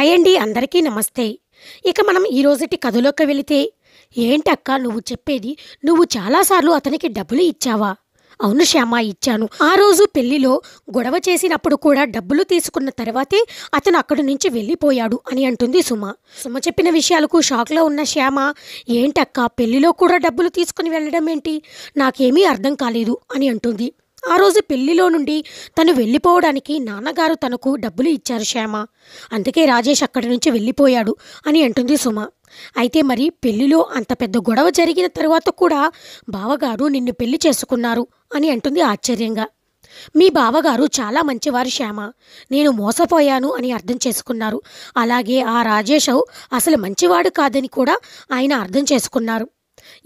hi అండి అందరికీ నమస్తే ఇక మనం రోజుటి కథలోకి వెళితే ఏంటక్క నువ్వు చెప్పేది నువ్వు చాలాసార్లు అతనికి డబ్బులు ఇచ్చావా అవును శ్యామ ఇచ్చాను ఆ రోజు పెళ్లిలో గొడవ చేసినప్పుడు కూడా డబ్బులు తీసుకున్న తర్వాతే అతను అక్కడి నుంచి వెళ్ళిపోయాడు అని అంటుంది సుమ సుమ చెప్పిన విషయాలకు షాక్లో ఉన్న శ్యామ ఏంటక్క పెళ్లిలో కూడా డబ్బులు తీసుకుని వెళ్ళడం ఏంటి నాకేమీ అర్థం కాలేదు అని అంటుంది ఆ రోజు పెళ్లిలో నుండి తను వెళ్ళిపోవడానికి నాన్నగారు తనకు డబ్బులు ఇచ్చారు శ్యామ అందుకే రాజేష్ అక్కడి నుంచి వెళ్ళిపోయాడు అని అంటుంది సుమ అయితే మరి పెళ్లిలో అంత పెద్ద గొడవ జరిగిన తర్వాత కూడా బావగారు నిన్ను పెళ్లి చేసుకున్నారు అని అంటుంది ఆశ్చర్యంగా మీ బావగారు చాలా మంచివారు శ్యామ నేను మోసపోయాను అని అర్థం చేసుకున్నారు అలాగే ఆ రాజేష్ అసలు మంచివాడు కాదని కూడా ఆయన అర్థం చేసుకున్నారు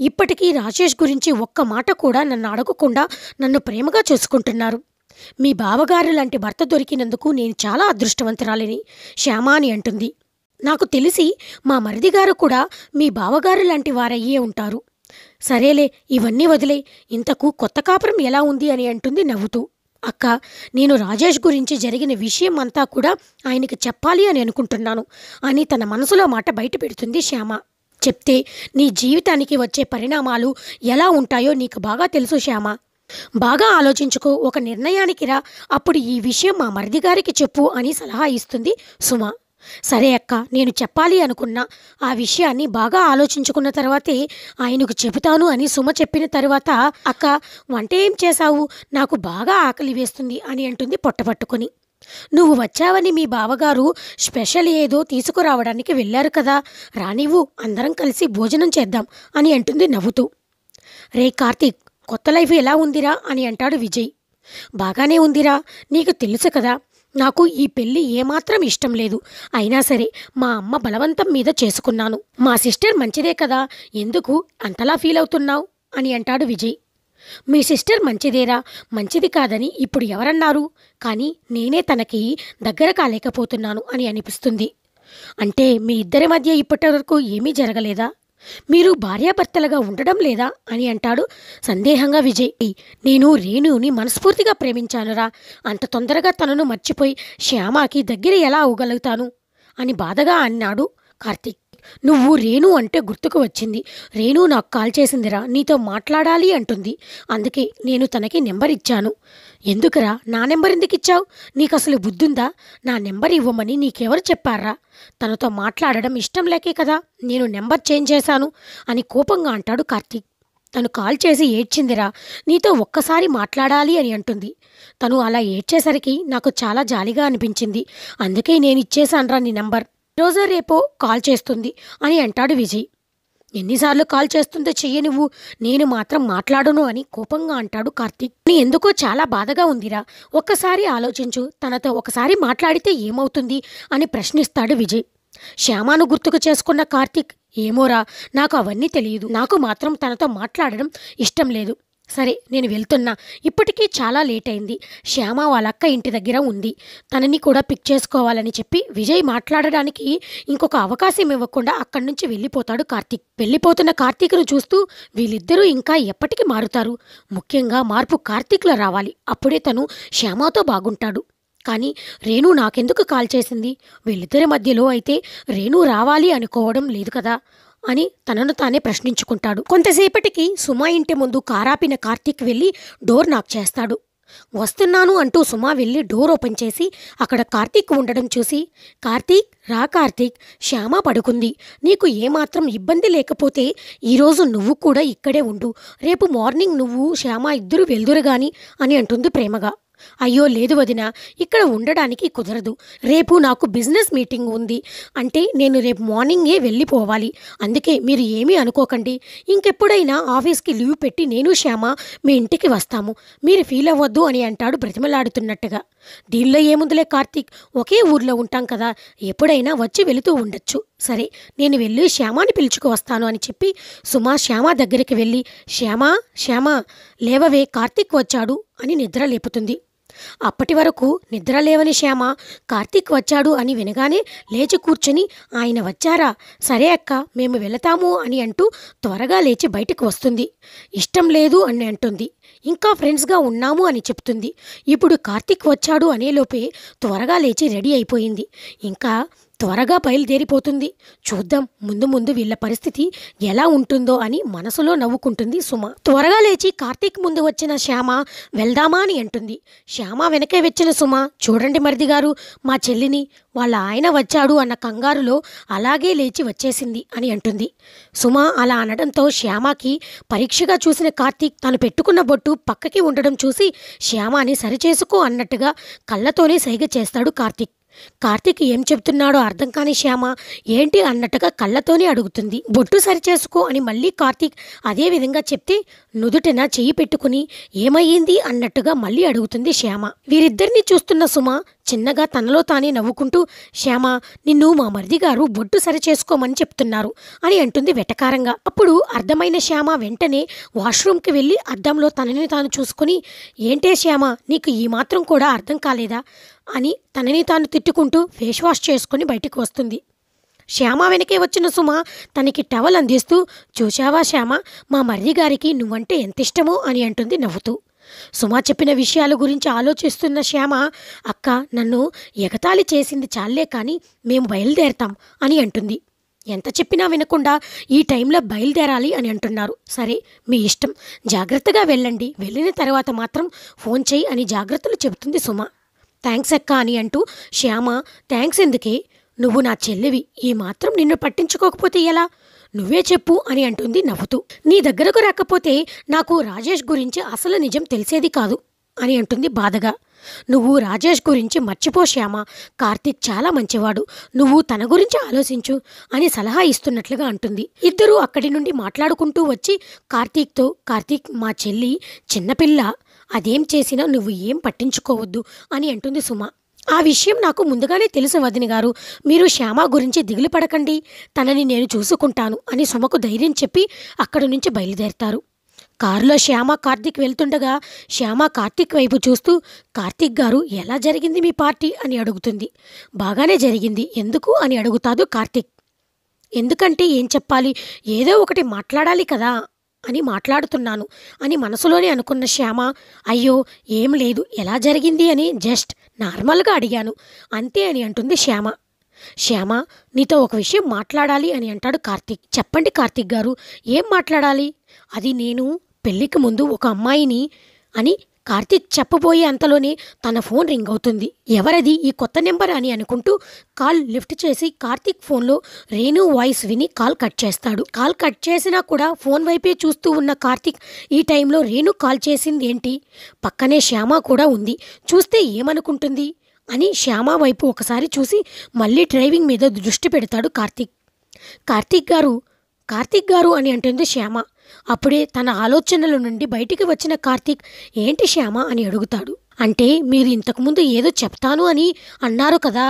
ఇప్పటికీ రాజేష్ గురించి ఒక్క మాట కూడా నన్ను అడగకుండా నన్ను ప్రేమగా చూసుకుంటున్నారు మీ బావగారు లాంటి భర్త దొరికినందుకు నేను చాలా అదృష్టవంతురాలిని శ్యామ అని అంటుంది నాకు తెలిసి మా మరిదిగారు కూడా మీ బావగారు లాంటి వారయ్యే ఉంటారు సరేలే ఇవన్నీ వదిలే ఇంతకు కొత్త కాపురం ఎలా ఉంది అని అంటుంది నవ్వుతూ అక్క నేను రాజేష్ గురించి జరిగిన విషయం అంతా కూడా ఆయనకి చెప్పాలి అని అనుకుంటున్నాను అని తన మనసులో మాట బయట పెడుతుంది శ్యామ చెప్తే నీ జీవితానికి వచ్చే పరిణామాలు ఎలా ఉంటాయో నీకు బాగా తెలుసు శ్యామ బాగా ఆలోచించుకో ఒక నిర్ణయానికి రా అప్పుడు ఈ విషయం మా మరిది గారికి చెప్పు అని సలహా ఇస్తుంది సుమ సరే అక్క నేను చెప్పాలి అనుకున్నా ఆ విషయాన్ని బాగా ఆలోచించుకున్న తర్వాతే ఆయనకు చెబుతాను అని సుమ చెప్పిన తర్వాత అక్క వంట ఏం చేశావు నాకు బాగా ఆకలి వేస్తుంది అని అంటుంది పొట్టపట్టుకొని నువ్వు వచ్చావని మీ బావగారు స్పెషల్ ఏదో తీసుకురావడానికి వెళ్ళారు కదా రానివ్వు అందరం కలిసి భోజనం చేద్దాం అని అంటుంది నవ్వుతూ రే కార్తీక్ కొత్త లైఫ్ ఎలా ఉందిరా అని అంటాడు విజయ్ బాగానే ఉందిరా నీకు తెలుసు కదా నాకు ఈ పెళ్ళి ఏమాత్రం ఇష్టం లేదు అయినా సరే మా అమ్మ బలవంతం మీద చేసుకున్నాను మా సిస్టర్ మంచిదే కదా ఎందుకు అంతలా ఫీల్ అవుతున్నావు అని అంటాడు విజయ్ మీ సిస్టర్ మంచిదేరా మంచిది కాదని ఇప్పుడు ఎవరన్నారు కానీ నేనే తనకి దగ్గర కాలేకపోతున్నాను అని అనిపిస్తుంది అంటే మీ ఇద్దరి మధ్య ఇప్పటివరకు ఏమీ జరగలేదా మీరు భార్యాభర్తలుగా ఉండడం లేదా అని అంటాడు సందేహంగా విజయ్ నేను రేణుని మనస్ఫూర్తిగా ప్రేమించానురా అంత తొందరగా తనను మర్చిపోయి శ్యామాకి దగ్గర ఎలా అవ్వగలుగుతాను అని బాధగా అన్నాడు కార్తీక్ నువ్వు రేణు అంటే గుర్తుకు వచ్చింది రేణు నాకు కాల్ చేసిందిరా నీతో మాట్లాడాలి అంటుంది అందుకే నేను తనకి నెంబర్ ఇచ్చాను ఎందుకురా నా నెంబర్ ఎందుకు ఇచ్చావు నీకు అసలు బుద్ధుందా నా నెంబర్ ఇవ్వమని నీకెవరు చెప్పారా తనతో మాట్లాడడం ఇష్టం లేకే కదా నేను నెంబర్ చేంజ్ చేశాను అని కోపంగా అంటాడు కార్తీక్ తను కాల్ చేసి ఏడ్చిందిరా నీతో ఒక్కసారి మాట్లాడాలి అని అంటుంది తను అలా ఏడ్చేసరికి నాకు చాలా జాలిగా అనిపించింది అందుకే నేను ఇచ్చేశానరా నీ నెంబర్ రోజా రేపో కాల్ చేస్తుంది అని అంటాడు విజయ్ ఎన్నిసార్లు కాల్ చేస్తుందో చెయ్యి నువ్వు నేను మాత్రం మాట్లాడను అని కోపంగా అంటాడు కార్తీక్ నీ ఎందుకో చాలా బాధగా ఉందిరా ఒక్కసారి ఆలోచించు తనతో ఒకసారి మాట్లాడితే ఏమవుతుంది అని ప్రశ్నిస్తాడు విజయ్ శ్యామాను గుర్తుకు చేసుకున్న కార్తీక్ ఏమోరా నాకు అవన్నీ తెలియదు నాకు మాత్రం తనతో మాట్లాడడం ఇష్టం లేదు సరే నేను వెళ్తున్నా ఇప్పటికీ చాలా లేట్ అయింది శ్యామ వాళ్ళ అక్క ఇంటి దగ్గర ఉంది తనని కూడా పిక్ చేసుకోవాలని చెప్పి విజయ్ మాట్లాడడానికి ఇంకొక అవకాశం ఇవ్వకుండా అక్కడి నుంచి వెళ్ళిపోతాడు కార్తీక్ వెళ్ళిపోతున్న కార్తీక్ను చూస్తూ వీళ్ళిద్దరూ ఇంకా ఎప్పటికీ మారుతారు ముఖ్యంగా మార్పు కార్తీక్లో రావాలి అప్పుడే తను శ్యామతో బాగుంటాడు కానీ రేణు నాకెందుకు కాల్ చేసింది వీళ్ళిద్దరి మధ్యలో అయితే రేణు రావాలి అనుకోవడం లేదు కదా అని తనను తానే ప్రశ్నించుకుంటాడు కొంతసేపటికి సుమా ఇంటి ముందు కారాపిన కార్తీక్ వెళ్ళి డోర్ నాక్ చేస్తాడు వస్తున్నాను అంటూ సుమా వెళ్ళి డోర్ ఓపెన్ చేసి అక్కడ కార్తీక్ ఉండడం చూసి కార్తీక్ రా కార్తీక్ శ్యామ పడుకుంది నీకు ఏమాత్రం ఇబ్బంది లేకపోతే ఈరోజు నువ్వు కూడా ఇక్కడే ఉండు రేపు మార్నింగ్ నువ్వు శ్యామ ఇద్దరు వెళ్దురుగాని అని అంటుంది ప్రేమగా అయ్యో లేదు వదిన ఇక్కడ ఉండడానికి కుదరదు రేపు నాకు బిజినెస్ మీటింగ్ ఉంది అంటే నేను రేపు మార్నింగే వెళ్ళిపోవాలి అందుకే మీరు ఏమీ అనుకోకండి ఇంకెప్పుడైనా ఆఫీస్కి లీవ్ పెట్టి నేను శ్యామ మీ ఇంటికి వస్తాము మీరు ఫీల్ అవ్వద్దు అని అంటాడు బ్రతిమలాడుతున్నట్టుగా దీనిలో ఏముందిలే కార్తీక్ ఒకే ఊర్లో ఉంటాం కదా ఎప్పుడైనా వచ్చి వెళుతూ ఉండొచ్చు సరే నేను వెళ్ళి శ్యామాని పిలుచుకు వస్తాను అని చెప్పి సుమ శ్యామ దగ్గరికి వెళ్ళి శ్యామ శ్యామ లేవవే కార్తీక్ వచ్చాడు అని నిద్ర లేపుతుంది అప్పటి వరకు నిద్ర లేవని శ్యామ కార్తీక్ వచ్చాడు అని వినగానే లేచి కూర్చొని ఆయన వచ్చారా సరే అక్క మేము వెళతాము అని అంటూ త్వరగా లేచి బయటకు వస్తుంది ఇష్టం లేదు అని అంటుంది ఇంకా ఫ్రెండ్స్గా ఉన్నాము అని చెప్తుంది ఇప్పుడు కార్తీక్ వచ్చాడు అనేలోపే త్వరగా లేచి రెడీ అయిపోయింది ఇంకా త్వరగా బయలుదేరిపోతుంది చూద్దాం ముందు ముందు వీళ్ళ పరిస్థితి ఎలా ఉంటుందో అని మనసులో నవ్వుకుంటుంది సుమ త్వరగా లేచి కార్తీక్ ముందు వచ్చిన శ్యామ వెళ్దామా అని అంటుంది శ్యామ వెనకే వచ్చిన సుమ చూడండి మరిది గారు మా చెల్లిని వాళ్ళ ఆయన వచ్చాడు అన్న కంగారులో అలాగే లేచి వచ్చేసింది అని అంటుంది సుమ అలా అనడంతో శ్యామకి పరీక్షగా చూసిన కార్తీక్ తను పెట్టుకున్న బొట్టు పక్కకి ఉండడం చూసి శ్యామని సరిచేసుకో అన్నట్టుగా కళ్ళతోనే సైగ చేస్తాడు కార్తీక్ కార్తీక్ ఏం చెప్తున్నాడో అర్థం కాని శ్యామ ఏంటి అన్నట్టుగా కళ్ళతోనే అడుగుతుంది బొట్టు సరిచేసుకో అని మళ్ళీ కార్తీక్ అదే విధంగా చెప్తే నుదుటిన చెయ్యి పెట్టుకుని ఏమయ్యింది అన్నట్టుగా మళ్ళీ అడుగుతుంది శ్యామ వీరిద్దరిని చూస్తున్న సుమ చిన్నగా తనలో తానే నవ్వుకుంటూ శ్యామ నిన్ను మా మరిది గారు బొట్టు సరిచేసుకోమని చెప్తున్నారు అని అంటుంది వెటకారంగా అప్పుడు అర్థమైన శ్యామ వెంటనే వాష్రూమ్కి వెళ్ళి అద్దంలో తనని తాను చూసుకుని ఏంటే శ్యామ నీకు ఈ మాత్రం కూడా అర్థం కాలేదా అని తనని తాను తిట్టుకుంటూ ఫేస్ వాష్ చేసుకుని బయటికి వస్తుంది శ్యామ వెనకే వచ్చిన సుమ తనకి టవల్ అందిస్తూ చూశావా శ్యామ మా మర్రి గారికి నువ్వంటే ఎంత ఇష్టమో అని అంటుంది నవ్వుతూ సుమ చెప్పిన విషయాల గురించి ఆలోచిస్తున్న శ్యామ అక్క నన్ను ఎగతాళి చేసింది చాలే కానీ మేము బయలుదేరతాం అని అంటుంది ఎంత చెప్పినా వినకుండా ఈ టైంలో బయలుదేరాలి అని అంటున్నారు సరే మీ ఇష్టం జాగ్రత్తగా వెళ్ళండి వెళ్ళిన తర్వాత మాత్రం ఫోన్ చేయి అని జాగ్రత్తలు చెబుతుంది సుమ థ్యాంక్స్ అక్క అని అంటూ శ్యామ థ్యాంక్స్ ఎందుకే నువ్వు నా చెల్లివి ఈ మాత్రం నిన్ను పట్టించుకోకపోతే ఎలా నువ్వే చెప్పు అని అంటుంది నవ్వుతూ నీ దగ్గరకు రాకపోతే నాకు రాజేష్ గురించి అసలు నిజం తెలిసేది కాదు అని అంటుంది బాధగా నువ్వు రాజేష్ గురించి మర్చిపో శ్యామ కార్తీక్ చాలా మంచివాడు నువ్వు తన గురించి ఆలోచించు అని సలహా ఇస్తున్నట్లుగా అంటుంది ఇద్దరూ అక్కడి నుండి మాట్లాడుకుంటూ వచ్చి కార్తీక్తో కార్తీక్ మా చెల్లి చిన్నపిల్ల అదేం చేసినా నువ్వు ఏం పట్టించుకోవద్దు అని అంటుంది సుమ ఆ విషయం నాకు ముందుగానే తెలుసు వదిని గారు మీరు శ్యామ గురించి దిగులు పడకండి తనని నేను చూసుకుంటాను అని సుమకు ధైర్యం చెప్పి అక్కడి నుంచి బయలుదేరతారు కారులో శ్యామ కార్తీక్ వెళ్తుండగా శ్యామ కార్తీక్ వైపు చూస్తూ కార్తీక్ గారు ఎలా జరిగింది మీ పార్టీ అని అడుగుతుంది బాగానే జరిగింది ఎందుకు అని అడుగుతాదు కార్తీక్ ఎందుకంటే ఏం చెప్పాలి ఏదో ఒకటి మాట్లాడాలి కదా అని మాట్లాడుతున్నాను అని మనసులోనే అనుకున్న శ్యామ అయ్యో ఏం లేదు ఎలా జరిగింది అని జస్ట్ నార్మల్గా అడిగాను అంతే అని అంటుంది శ్యామ శ్యామ నీతో ఒక విషయం మాట్లాడాలి అని అంటాడు కార్తీక్ చెప్పండి కార్తీక్ గారు ఏం మాట్లాడాలి అది నేను పెళ్ళికి ముందు ఒక అమ్మాయిని అని కార్తీక్ చెప్పబోయే అంతలోనే తన ఫోన్ రింగ్ అవుతుంది ఎవరది ఈ కొత్త నెంబర్ అని అనుకుంటూ కాల్ లిఫ్ట్ చేసి కార్తీక్ ఫోన్లో రేణు వాయిస్ విని కాల్ కట్ చేస్తాడు కాల్ కట్ చేసినా కూడా ఫోన్ వైపే చూస్తూ ఉన్న కార్తీక్ ఈ టైంలో రేణు కాల్ చేసింది ఏంటి పక్కనే శ్యామ కూడా ఉంది చూస్తే ఏమనుకుంటుంది అని శ్యామ వైపు ఒకసారి చూసి మళ్ళీ డ్రైవింగ్ మీద దృష్టి పెడతాడు కార్తీక్ కార్తీక్ గారు కార్తీక్ గారు అని అంటుంది శ్యామ అప్పుడే తన ఆలోచనల నుండి బయటికి వచ్చిన కార్తీక్ ఏంటి శ్యామ అని అడుగుతాడు అంటే మీరు ఇంతకుముందు ఏదో చెప్తాను అని అన్నారు కదా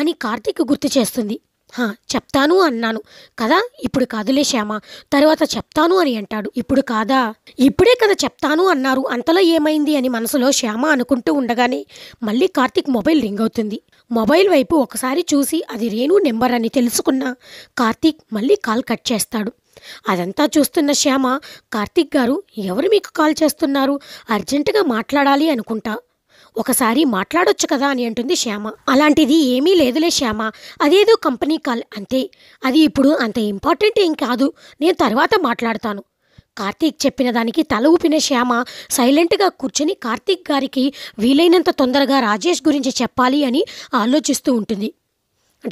అని కార్తీక్ గుర్తు చేస్తుంది చెప్తాను అన్నాను కదా ఇప్పుడు కాదులే శ్యామ తర్వాత చెప్తాను అని అంటాడు ఇప్పుడు కాదా ఇప్పుడే కదా చెప్తాను అన్నారు అంతలో ఏమైంది అని మనసులో శ్యామ అనుకుంటూ ఉండగానే మళ్ళీ కార్తీక్ మొబైల్ రింగ్ అవుతుంది మొబైల్ వైపు ఒకసారి చూసి అది రేణు నెంబర్ అని తెలుసుకున్న కార్తీక్ మళ్ళీ కాల్ కట్ చేస్తాడు అదంతా చూస్తున్న శ్యామ కార్తిక్ గారు ఎవరు మీకు కాల్ చేస్తున్నారు అర్జెంటుగా మాట్లాడాలి అనుకుంటా ఒకసారి మాట్లాడొచ్చు కదా అని అంటుంది శ్యామ అలాంటిది ఏమీ లేదులే శ్యామ అదేదో కంపెనీ కాల్ అంతే అది ఇప్పుడు అంత ఇంపార్టెంట్ ఏం కాదు నేను తర్వాత మాట్లాడతాను కార్తీక్ చెప్పిన దానికి తల ఊపిన శ్యామ సైలెంట్గా కూర్చుని కార్తీక్ గారికి వీలైనంత తొందరగా రాజేష్ గురించి చెప్పాలి అని ఆలోచిస్తూ ఉంటుంది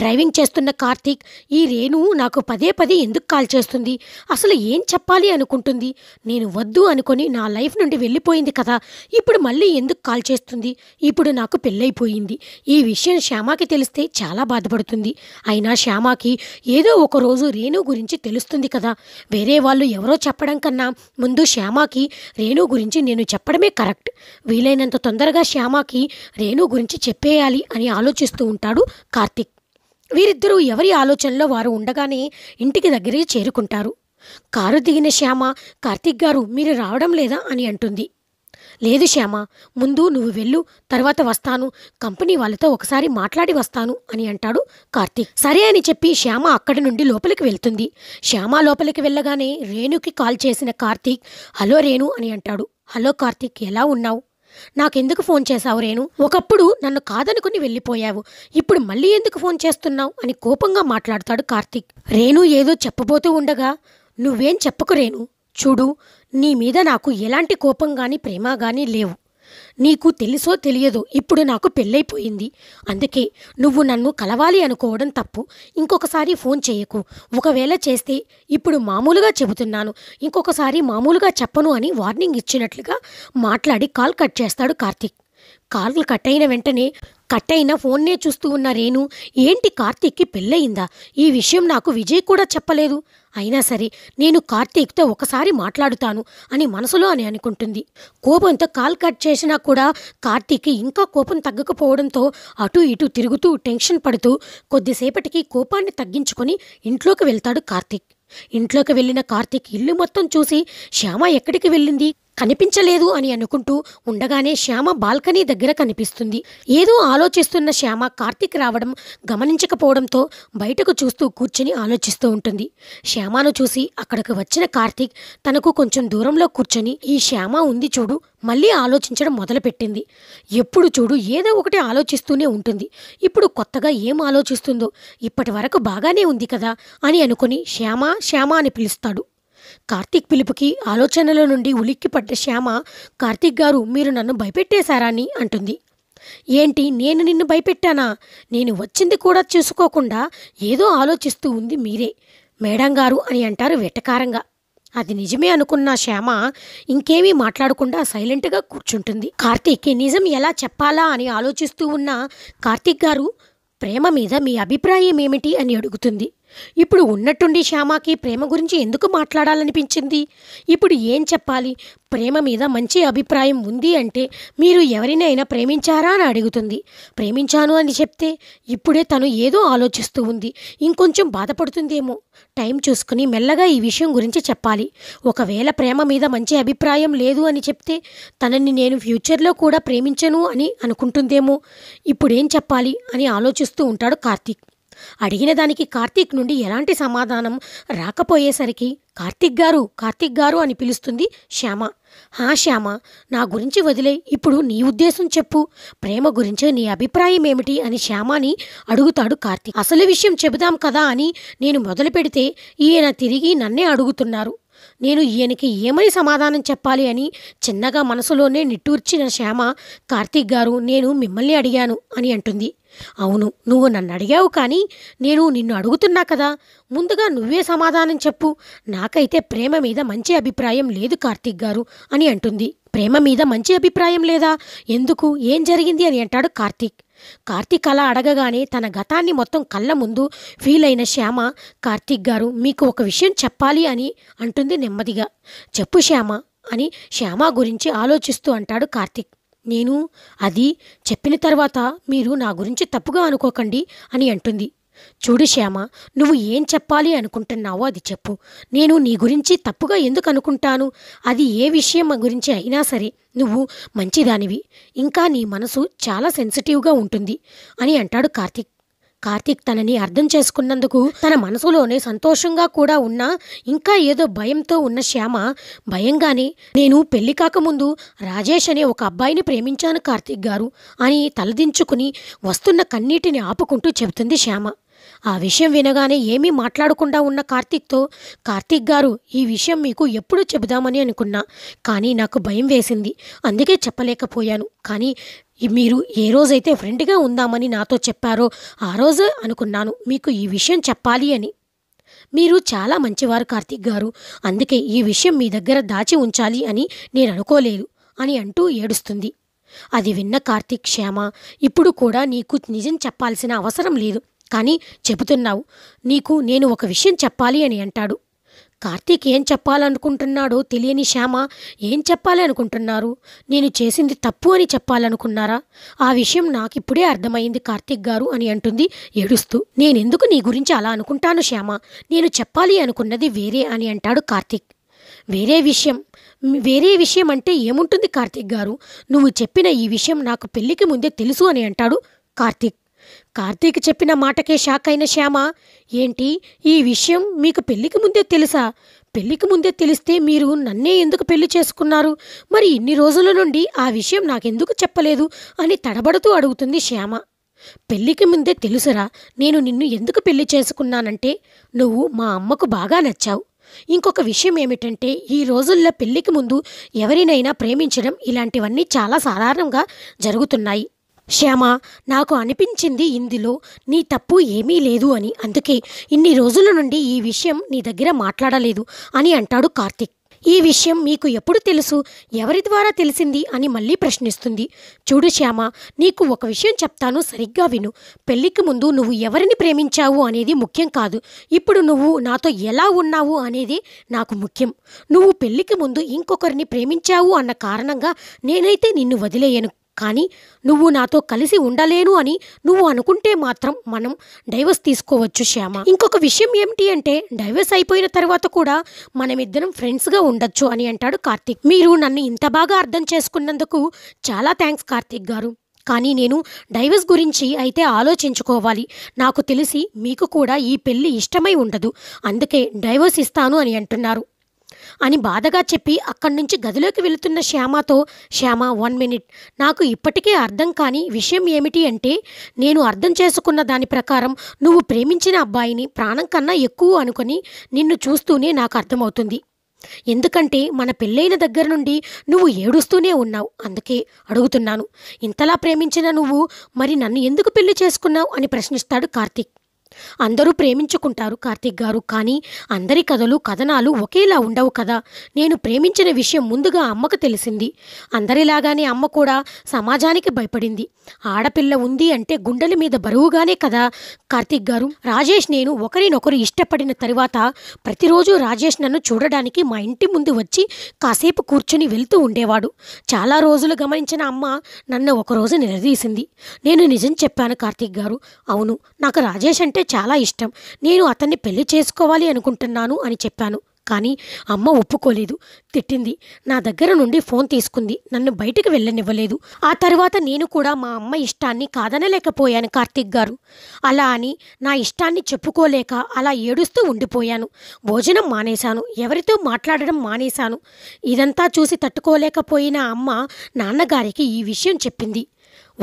డ్రైవింగ్ చేస్తున్న కార్తీక్ ఈ రేణు నాకు పదే పదే ఎందుకు కాల్ చేస్తుంది అసలు ఏం చెప్పాలి అనుకుంటుంది నేను వద్దు అనుకొని నా లైఫ్ నుండి వెళ్ళిపోయింది కదా ఇప్పుడు మళ్ళీ ఎందుకు కాల్ చేస్తుంది ఇప్పుడు నాకు పెళ్ళైపోయింది ఈ విషయం శ్యామకి తెలిస్తే చాలా బాధపడుతుంది అయినా శ్యామకి ఏదో ఒక రోజు రేణు గురించి తెలుస్తుంది కదా వేరే వాళ్ళు ఎవరో చెప్పడం కన్నా ముందు శ్యామకి రేణు గురించి నేను చెప్పడమే కరెక్ట్ వీలైనంత తొందరగా శ్యామకి రేణు గురించి చెప్పేయాలి అని ఆలోచిస్తూ ఉంటాడు కార్తీక్ వీరిద్దరూ ఎవరి ఆలోచనలో వారు ఉండగానే ఇంటికి దగ్గరే చేరుకుంటారు కారు దిగిన శ్యామ కార్తీక్ గారు మీరు రావడం లేదా అని అంటుంది లేదు శ్యామ ముందు నువ్వు వెళ్ళు తర్వాత వస్తాను కంపెనీ వాళ్ళతో ఒకసారి మాట్లాడి వస్తాను అని అంటాడు కార్తీక్ సరే అని చెప్పి శ్యామ అక్కడి నుండి లోపలికి వెళ్తుంది శ్యామ లోపలికి వెళ్ళగానే రేణుకి కాల్ చేసిన కార్తీక్ హలో రేణు అని అంటాడు హలో కార్తీక్ ఎలా ఉన్నావు నాకెందుకు ఫోన్ చేశావు రేణు ఒకప్పుడు నన్ను కాదనుకుని వెళ్ళిపోయావు ఇప్పుడు మళ్ళీ ఎందుకు ఫోన్ చేస్తున్నావు అని కోపంగా మాట్లాడతాడు కార్తీక్ రేణు ఏదో చెప్పబోతూ ఉండగా నువ్వేం చెప్పకు రేణు చూడు నీ మీద నాకు ఎలాంటి కోపం కానీ ప్రేమ కానీ లేవు నీకు తెలుసో తెలియదు ఇప్పుడు నాకు పెళ్ళైపోయింది అందుకే నువ్వు నన్ను కలవాలి అనుకోవడం తప్పు ఇంకొకసారి ఫోన్ చేయకు ఒకవేళ చేస్తే ఇప్పుడు మామూలుగా చెబుతున్నాను ఇంకొకసారి మామూలుగా చెప్పను అని వార్నింగ్ ఇచ్చినట్లుగా మాట్లాడి కాల్ కట్ చేస్తాడు కార్తీక్ కాల్ కట్ అయిన వెంటనే కట్ అయిన ఫోన్నే చూస్తూ ఉన్న రేణు ఏంటి కార్తీక్కి పెళ్ళయిందా ఈ విషయం నాకు విజయ్ కూడా చెప్పలేదు అయినా సరే నేను కార్తీక్తో ఒకసారి మాట్లాడుతాను అని మనసులో అని అనుకుంటుంది కోపంతో కాల్ కట్ చేసినా కూడా కార్తీక్ ఇంకా కోపం తగ్గకపోవడంతో అటు ఇటు తిరుగుతూ టెన్షన్ పడుతూ కొద్దిసేపటికి కోపాన్ని తగ్గించుకొని ఇంట్లోకి వెళ్తాడు కార్తీక్ ఇంట్లోకి వెళ్ళిన కార్తీక్ ఇల్లు మొత్తం చూసి శ్యామ ఎక్కడికి వెళ్ళింది కనిపించలేదు అని అనుకుంటూ ఉండగానే శ్యామ బాల్కనీ దగ్గర కనిపిస్తుంది ఏదో ఆలోచిస్తున్న శ్యామ కార్తీక్ రావడం గమనించకపోవడంతో బయటకు చూస్తూ కూర్చొని ఆలోచిస్తూ ఉంటుంది శ్యామను చూసి అక్కడకు వచ్చిన కార్తీక్ తనకు కొంచెం దూరంలో కూర్చొని ఈ శ్యామ ఉంది చూడు మళ్ళీ ఆలోచించడం మొదలుపెట్టింది ఎప్పుడు చూడు ఏదో ఒకటి ఆలోచిస్తూనే ఉంటుంది ఇప్పుడు కొత్తగా ఏం ఆలోచిస్తుందో ఇప్పటి వరకు బాగానే ఉంది కదా అని అనుకుని శ్యామ శ్యామ అని పిలుస్తాడు కార్తీక్ పిలుపుకి ఆలోచనల నుండి ఉలిక్కిపడ్డ శ్యామ కార్తీక్ గారు మీరు నన్ను భయపెట్టేశారా అని అంటుంది ఏంటి నేను నిన్ను భయపెట్టానా నేను వచ్చింది కూడా చూసుకోకుండా ఏదో ఆలోచిస్తూ ఉంది మీరే మేడం గారు అని అంటారు వెటకారంగా అది నిజమే అనుకున్న శ్యామ ఇంకేమీ మాట్లాడకుండా సైలెంట్గా కూర్చుంటుంది కార్తీక్కి నిజం ఎలా చెప్పాలా అని ఆలోచిస్తూ ఉన్న కార్తీక్ గారు ప్రేమ మీద మీ అభిప్రాయం ఏమిటి అని అడుగుతుంది ఇప్పుడు ఉన్నట్టుండి శ్యామకి ప్రేమ గురించి ఎందుకు మాట్లాడాలనిపించింది ఇప్పుడు ఏం చెప్పాలి ప్రేమ మీద మంచి అభిప్రాయం ఉంది అంటే మీరు ఎవరినైనా ప్రేమించారా అని అడుగుతుంది ప్రేమించాను అని చెప్తే ఇప్పుడే తను ఏదో ఆలోచిస్తూ ఉంది ఇంకొంచెం బాధపడుతుందేమో టైం చూసుకుని మెల్లగా ఈ విషయం గురించి చెప్పాలి ఒకవేళ ప్రేమ మీద మంచి అభిప్రాయం లేదు అని చెప్తే తనని నేను ఫ్యూచర్లో కూడా ప్రేమించను అని అనుకుంటుందేమో ఇప్పుడేం చెప్పాలి అని ఆలోచిస్తూ ఉంటాడు కార్తీక్ అడిగిన దానికి కార్తీక్ నుండి ఎలాంటి సమాధానం రాకపోయేసరికి కార్తీక్ గారు కార్తీక్ గారు అని పిలుస్తుంది శ్యామ హా శ్యామ నా గురించి వదిలే ఇప్పుడు నీ ఉద్దేశం చెప్పు ప్రేమ గురించి నీ అభిప్రాయం ఏమిటి అని శ్యామాని అడుగుతాడు కార్తీక్ అసలు విషయం చెబుదాం కదా అని నేను మొదలు పెడితే ఈయన తిరిగి నన్నే అడుగుతున్నారు నేను ఈయనకి ఏమని సమాధానం చెప్పాలి అని చిన్నగా మనసులోనే నిట్టూర్చిన శ్యామ కార్తీక్ గారు నేను మిమ్మల్ని అడిగాను అని అంటుంది అవును నువ్వు నన్ను అడిగావు కానీ నేను నిన్ను అడుగుతున్నా కదా ముందుగా నువ్వే సమాధానం చెప్పు నాకైతే ప్రేమ మీద మంచి అభిప్రాయం లేదు కార్తీక్ గారు అని అంటుంది ప్రేమ మీద మంచి అభిప్రాయం లేదా ఎందుకు ఏం జరిగింది అని అంటాడు కార్తీక్ కార్తీక్ అలా అడగగానే తన గతాన్ని మొత్తం కళ్ళ ముందు ఫీల్ అయిన శ్యామ కార్తీక్ గారు మీకు ఒక విషయం చెప్పాలి అని అంటుంది నెమ్మదిగా చెప్పు శ్యామ అని శ్యామ గురించి ఆలోచిస్తూ అంటాడు కార్తీక్ నేను అది చెప్పిన తర్వాత మీరు నా గురించి తప్పుగా అనుకోకండి అని అంటుంది చూడు శ్యామ నువ్వు ఏం చెప్పాలి అనుకుంటున్నావో అది చెప్పు నేను నీ గురించి తప్పుగా ఎందుకు అనుకుంటాను అది ఏ విషయం గురించి అయినా సరే నువ్వు మంచిదానివి ఇంకా నీ మనసు చాలా సెన్సిటివ్గా ఉంటుంది అని అంటాడు కార్తిక్ కార్తీక్ తనని అర్థం చేసుకున్నందుకు తన మనసులోనే సంతోషంగా కూడా ఉన్నా ఇంకా ఏదో భయంతో ఉన్న శ్యామ భయంగానే నేను పెళ్లి కాకముందు రాజేష్ అనే ఒక అబ్బాయిని ప్రేమించాను కార్తీక్ గారు అని తలదించుకుని వస్తున్న కన్నీటిని ఆపుకుంటూ చెబుతుంది శ్యామ ఆ విషయం వినగానే ఏమీ మాట్లాడకుండా ఉన్న కార్తీక్తో కార్తీక్ గారు ఈ విషయం మీకు ఎప్పుడు చెబుదామని అనుకున్నా కానీ నాకు భయం వేసింది అందుకే చెప్పలేకపోయాను కానీ మీరు ఏ రోజైతే ఫ్రెండ్గా ఉందామని నాతో చెప్పారో ఆ రోజు అనుకున్నాను మీకు ఈ విషయం చెప్పాలి అని మీరు చాలా మంచివారు కార్తీక్ గారు అందుకే ఈ విషయం మీ దగ్గర దాచి ఉంచాలి అని నేను అనుకోలేదు అని అంటూ ఏడుస్తుంది అది విన్న కార్తీక్ క్షేమ ఇప్పుడు కూడా నీకు నిజం చెప్పాల్సిన అవసరం లేదు కానీ చెబుతున్నావు నీకు నేను ఒక విషయం చెప్పాలి అని అంటాడు కార్తీక్ ఏం చెప్పాలనుకుంటున్నాడో తెలియని శ్యామ ఏం చెప్పాలి అనుకుంటున్నారు నేను చేసింది తప్పు అని చెప్పాలనుకున్నారా ఆ విషయం నాకిప్పుడే అర్థమైంది కార్తీక్ గారు అని అంటుంది ఏడుస్తూ నేనెందుకు నీ గురించి అలా అనుకుంటాను శ్యామ నేను చెప్పాలి అనుకున్నది వేరే అని అంటాడు కార్తీక్ వేరే విషయం వేరే విషయం అంటే ఏముంటుంది కార్తీక్ గారు నువ్వు చెప్పిన ఈ విషయం నాకు పెళ్లికి ముందే తెలుసు అని అంటాడు కార్తీక్ కార్తీక్ చెప్పిన మాటకే షాక్ అయిన శ్యామ ఏంటి ఈ విషయం మీకు పెళ్లికి ముందే తెలుసా పెళ్లికి ముందే తెలిస్తే మీరు నన్నే ఎందుకు పెళ్లి చేసుకున్నారు మరి ఇన్ని రోజుల నుండి ఆ విషయం నాకెందుకు చెప్పలేదు అని తడబడుతూ అడుగుతుంది శ్యామ పెళ్లికి ముందే తెలుసురా నేను నిన్ను ఎందుకు పెళ్లి చేసుకున్నానంటే నువ్వు మా అమ్మకు బాగా నచ్చావు ఇంకొక విషయం ఏమిటంటే ఈ రోజుల్లో పెళ్లికి ముందు ఎవరినైనా ప్రేమించడం ఇలాంటివన్నీ చాలా సాధారణంగా జరుగుతున్నాయి శ్యామ నాకు అనిపించింది ఇందులో నీ తప్పు ఏమీ లేదు అని అందుకే ఇన్ని రోజుల నుండి ఈ విషయం నీ దగ్గర మాట్లాడలేదు అని అంటాడు కార్తిక్ ఈ విషయం మీకు ఎప్పుడు తెలుసు ఎవరి ద్వారా తెలిసింది అని మళ్ళీ ప్రశ్నిస్తుంది చూడు శ్యామ నీకు ఒక విషయం చెప్తాను సరిగ్గా విను పెళ్లికి ముందు నువ్వు ఎవరిని ప్రేమించావు అనేది ముఖ్యం కాదు ఇప్పుడు నువ్వు నాతో ఎలా ఉన్నావు అనేది నాకు ముఖ్యం నువ్వు పెళ్లికి ముందు ఇంకొకరిని ప్రేమించావు అన్న కారణంగా నేనైతే నిన్ను వదిలేయను కానీ నువ్వు నాతో కలిసి ఉండలేను అని నువ్వు అనుకుంటే మాత్రం మనం డైవర్స్ తీసుకోవచ్చు శ్యామ ఇంకొక విషయం ఏమిటి అంటే డైవర్స్ అయిపోయిన తర్వాత కూడా మనమిద్దరం ఫ్రెండ్స్గా ఉండొచ్చు అని అంటాడు కార్తీక్ మీరు నన్ను ఇంత బాగా అర్థం చేసుకున్నందుకు చాలా థ్యాంక్స్ కార్తీక్ గారు కానీ నేను డైవర్స్ గురించి అయితే ఆలోచించుకోవాలి నాకు తెలిసి మీకు కూడా ఈ పెళ్ళి ఇష్టమై ఉండదు అందుకే డైవర్స్ ఇస్తాను అని అంటున్నారు అని బాధగా చెప్పి అక్కడి నుంచి గదిలోకి వెళుతున్న శ్యామతో శ్యామ వన్ మినిట్ నాకు ఇప్పటికే అర్థం కాని విషయం ఏమిటి అంటే నేను అర్థం చేసుకున్న దాని ప్రకారం నువ్వు ప్రేమించిన అబ్బాయిని ప్రాణం కన్నా ఎక్కువ అనుకుని నిన్ను చూస్తూనే నాకు అర్థమవుతుంది ఎందుకంటే మన పెళ్ళైన దగ్గర నుండి నువ్వు ఏడుస్తూనే ఉన్నావు అందుకే అడుగుతున్నాను ఇంతలా ప్రేమించిన నువ్వు మరి నన్ను ఎందుకు పెళ్లి చేసుకున్నావు అని ప్రశ్నిస్తాడు కార్తీక్ అందరూ ప్రేమించుకుంటారు కార్తీక్ గారు కానీ అందరి కథలు కథనాలు ఒకేలా ఉండవు కదా నేను ప్రేమించిన విషయం ముందుగా అమ్మకు తెలిసింది అందరిలాగానే అమ్మ కూడా సమాజానికి భయపడింది ఆడపిల్ల ఉంది అంటే గుండెల మీద బరువుగానే కదా కార్తీక్ గారు రాజేష్ నేను ఒకరినొకరు ఇష్టపడిన తరువాత ప్రతిరోజు రాజేష్ నన్ను చూడడానికి మా ఇంటి ముందు వచ్చి కాసేపు కూర్చుని వెళ్తూ ఉండేవాడు చాలా రోజులు గమనించిన అమ్మ నన్ను ఒకరోజు నిలదీసింది నేను నిజం చెప్పాను కార్తీక్ గారు అవును నాకు రాజేష్ అంటే అంటే చాలా ఇష్టం నేను అతన్ని పెళ్లి చేసుకోవాలి అనుకుంటున్నాను అని చెప్పాను కానీ అమ్మ ఒప్పుకోలేదు తిట్టింది నా దగ్గర నుండి ఫోన్ తీసుకుంది నన్ను బయటకు వెళ్ళనివ్వలేదు ఆ తర్వాత నేను కూడా మా అమ్మ ఇష్టాన్ని కాదనలేకపోయాను కార్తీక్ గారు అలా అని నా ఇష్టాన్ని చెప్పుకోలేక అలా ఏడుస్తూ ఉండిపోయాను భోజనం మానేశాను ఎవరితో మాట్లాడడం మానేశాను ఇదంతా చూసి తట్టుకోలేకపోయిన అమ్మ నాన్నగారికి ఈ విషయం చెప్పింది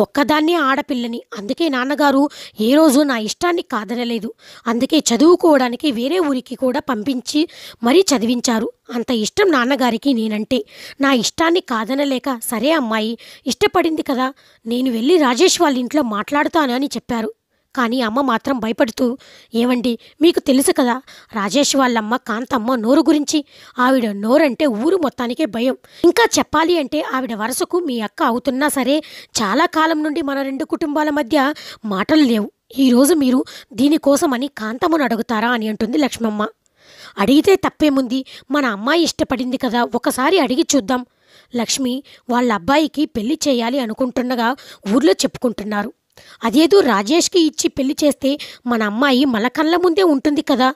ఒక్కదాన్నే ఆడపిల్లని అందుకే నాన్నగారు ఏ రోజు నా ఇష్టాన్ని కాదనలేదు అందుకే చదువుకోవడానికి వేరే ఊరికి కూడా పంపించి మరీ చదివించారు అంత ఇష్టం నాన్నగారికి నేనంటే నా ఇష్టాన్ని కాదనలేక సరే అమ్మాయి ఇష్టపడింది కదా నేను వెళ్ళి రాజేష్ వాళ్ళ ఇంట్లో మాట్లాడుతాను అని చెప్పారు కానీ అమ్మ మాత్రం భయపడుతూ ఏవండి మీకు తెలుసు కదా రాజేష్ వాళ్ళమ్మ కాంతమ్మ నోరు గురించి ఆవిడ నోరంటే ఊరు మొత్తానికే భయం ఇంకా చెప్పాలి అంటే ఆవిడ వరుసకు మీ అక్క అవుతున్నా సరే చాలా కాలం నుండి మన రెండు కుటుంబాల మధ్య మాటలు లేవు ఈరోజు మీరు దీనికోసమని కాంతమ్మను అడుగుతారా అని అంటుంది లక్ష్మమ్మ అడిగితే తప్పేముంది మన అమ్మాయి ఇష్టపడింది కదా ఒకసారి అడిగి చూద్దాం లక్ష్మి వాళ్ళ అబ్బాయికి పెళ్లి చేయాలి అనుకుంటుండగా ఊర్లో చెప్పుకుంటున్నారు అదేదో రాజేష్కి ఇచ్చి పెళ్లి చేస్తే మన అమ్మాయి మన కళ్ళ ముందే ఉంటుంది కదా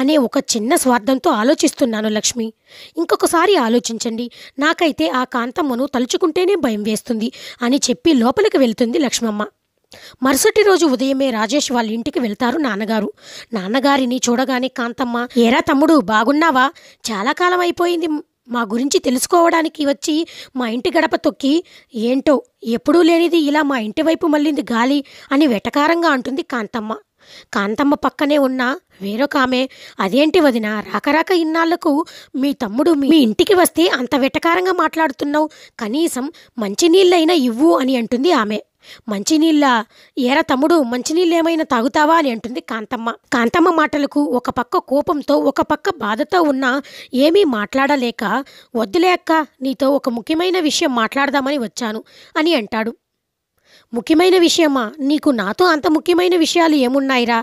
అనే ఒక చిన్న స్వార్థంతో ఆలోచిస్తున్నాను లక్ష్మి ఇంకొకసారి ఆలోచించండి నాకైతే ఆ కాంతమ్మను తలుచుకుంటేనే భయం వేస్తుంది అని చెప్పి లోపలికి వెళ్తుంది లక్ష్మమ్మ మరుసటి రోజు ఉదయమే రాజేష్ వాళ్ళ ఇంటికి వెళ్తారు నాన్నగారు నాన్నగారిని చూడగానే కాంతమ్మ ఏరా తమ్ముడు బాగున్నావా చాలా కాలం అయిపోయింది మా గురించి తెలుసుకోవడానికి వచ్చి మా ఇంటి గడప తొక్కి ఏంటో ఎప్పుడూ లేనిది ఇలా మా ఇంటి వైపు మళ్ళింది గాలి అని వెటకారంగా అంటుంది కాంతమ్మ కాంతమ్మ పక్కనే ఉన్న వేరొక ఆమె అదేంటి వదిన రాకరాక ఇన్నాళ్లకు మీ తమ్ముడు మీ ఇంటికి వస్తే అంత వెటకారంగా మాట్లాడుతున్నావు కనీసం మంచినీళ్ళైనా ఇవ్వు అని అంటుంది ఆమె మంచినీళ్ళ ఏరా తమ్ముడు మంచినీళ్ళేమైనా తాగుతావా అని అంటుంది కాంతమ్మ కాంతమ్మ మాటలకు ఒక పక్క కోపంతో ఒక పక్క బాధతో ఉన్నా ఏమీ మాట్లాడలేక వద్దులే అక్క నీతో ఒక ముఖ్యమైన విషయం మాట్లాడదామని వచ్చాను అని అంటాడు ముఖ్యమైన విషయమా నీకు నాతో అంత ముఖ్యమైన విషయాలు ఏమున్నాయిరా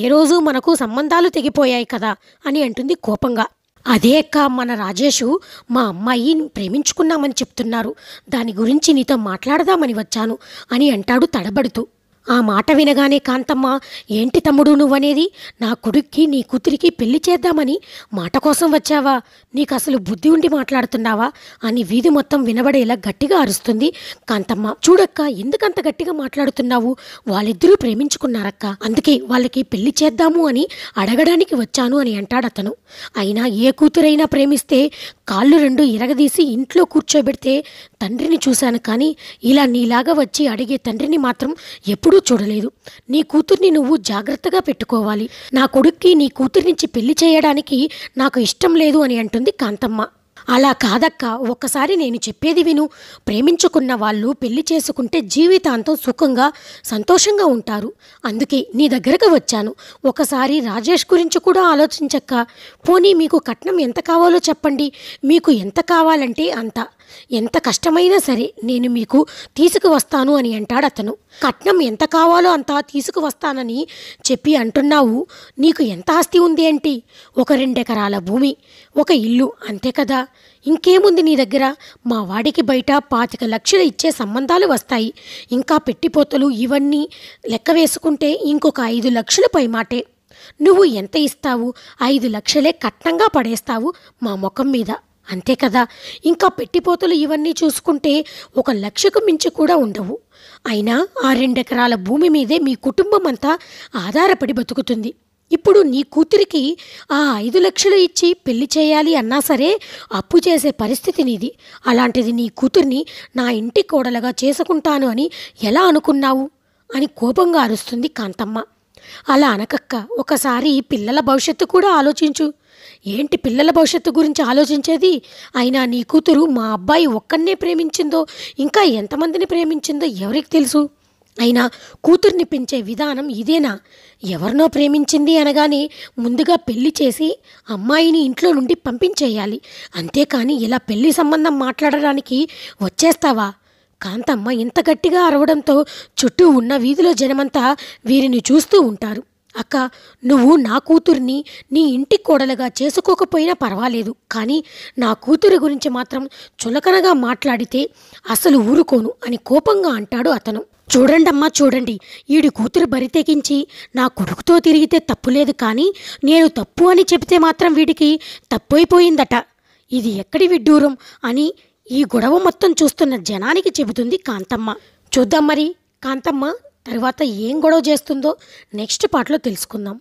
ఏ రోజు మనకు సంబంధాలు తెగిపోయాయి కదా అని అంటుంది కోపంగా అదే అక్క మన రాజేషు మా అమ్మాయిని ప్రేమించుకున్నామని చెప్తున్నారు దాని గురించి నీతో మాట్లాడదామని వచ్చాను అని అంటాడు తడబడుతూ ఆ మాట వినగానే కాంతమ్మ ఏంటి తమ్ముడు నువ్వనేది నా కొడుక్కి నీ కూతురికి పెళ్లి చేద్దామని మాట కోసం వచ్చావా నీకు అసలు బుద్ధి ఉండి మాట్లాడుతున్నావా అని వీధి మొత్తం వినబడేలా గట్టిగా అరుస్తుంది కాంతమ్మ చూడక్క ఎందుకంత గట్టిగా మాట్లాడుతున్నావు వాళ్ళిద్దరూ ప్రేమించుకున్నారక్క అందుకే వాళ్ళకి పెళ్లి చేద్దాము అని అడగడానికి వచ్చాను అని అంటాడు అతను అయినా ఏ కూతురైనా ప్రేమిస్తే కాళ్ళు రెండు ఎరగదీసి ఇంట్లో కూర్చోబెడితే తండ్రిని చూశాను కానీ ఇలా నీలాగా వచ్చి అడిగే తండ్రిని మాత్రం ఎప్పుడూ చూడలేదు నీ కూతుర్ని నువ్వు జాగ్రత్తగా పెట్టుకోవాలి నా కొడుక్కి నీ నుంచి పెళ్లి చేయడానికి నాకు ఇష్టం లేదు అని అంటుంది కాంతమ్మ అలా కాదక్క ఒక్కసారి నేను చెప్పేది విను ప్రేమించుకున్న వాళ్ళు పెళ్లి చేసుకుంటే జీవితాంతం సుఖంగా సంతోషంగా ఉంటారు అందుకే నీ దగ్గరకు వచ్చాను ఒకసారి రాజేష్ గురించి కూడా ఆలోచించక్క పోనీ మీకు కట్నం ఎంత కావాలో చెప్పండి మీకు ఎంత కావాలంటే అంత ఎంత కష్టమైనా సరే నేను మీకు తీసుకువస్తాను అని అంటాడు అతను కట్నం ఎంత కావాలో అంత తీసుకువస్తానని చెప్పి అంటున్నావు నీకు ఎంత ఆస్తి ఉంది ఏంటి ఒక రెండెకరాల భూమి ఒక ఇల్లు అంతే కదా ఇంకేముంది నీ దగ్గర మా వాడికి బయట పాతిక లక్షలు ఇచ్చే సంబంధాలు వస్తాయి ఇంకా పెట్టిపోతలు ఇవన్నీ లెక్క వేసుకుంటే ఇంకొక ఐదు లక్షల పై మాటే నువ్వు ఎంత ఇస్తావు ఐదు లక్షలే కట్నంగా పడేస్తావు మా ముఖం మీద అంతే కదా ఇంకా పెట్టిపోతులు ఇవన్నీ చూసుకుంటే ఒక లక్షకు మించి కూడా ఉండవు అయినా ఆ రెండెకరాల భూమి మీదే మీ కుటుంబం అంతా ఆధారపడి బతుకుతుంది ఇప్పుడు నీ కూతురికి ఆ ఐదు లక్షలు ఇచ్చి పెళ్లి చేయాలి అన్నా సరే అప్పు చేసే పరిస్థితి నీది అలాంటిది నీ కూతుర్ని నా ఇంటి కోడలుగా చేసుకుంటాను అని ఎలా అనుకున్నావు అని కోపంగా అరుస్తుంది కాంతమ్మ అలా అనకక్క ఒకసారి పిల్లల భవిష్యత్తు కూడా ఆలోచించు ఏంటి పిల్లల భవిష్యత్తు గురించి ఆలోచించేది అయినా నీ కూతురు మా అబ్బాయి ఒక్కన్నే ప్రేమించిందో ఇంకా ఎంతమందిని ప్రేమించిందో ఎవరికి తెలుసు అయినా కూతుర్ని పెంచే విధానం ఇదేనా ఎవరినో ప్రేమించింది అనగానే ముందుగా పెళ్లి చేసి అమ్మాయిని ఇంట్లో నుండి పంపించేయాలి అంతేకాని ఇలా పెళ్లి సంబంధం మాట్లాడడానికి వచ్చేస్తావా కాంతమ్మ ఇంత గట్టిగా అరవడంతో చుట్టూ ఉన్న వీధిలో జనమంతా వీరిని చూస్తూ ఉంటారు అక్క నువ్వు నా కూతురిని నీ ఇంటి కోడలుగా చేసుకోకపోయినా పర్వాలేదు కానీ నా కూతురి గురించి మాత్రం చులకనగా మాట్లాడితే అసలు ఊరుకోను అని కోపంగా అంటాడు అతను చూడండమ్మా చూడండి ఈడి కూతురు బరితెగించి నా కొడుకుతో తిరిగితే తప్పులేదు కానీ నేను తప్పు అని చెబితే మాత్రం వీడికి తప్పైపోయిందట ఇది ఎక్కడి విడ్డూరం అని ఈ గొడవ మొత్తం చూస్తున్న జనానికి చెబుతుంది కాంతమ్మ చూద్దాం మరి కాంతమ్మ తర్వాత ఏం గొడవ చేస్తుందో నెక్స్ట్ పాటలో తెలుసుకుందాం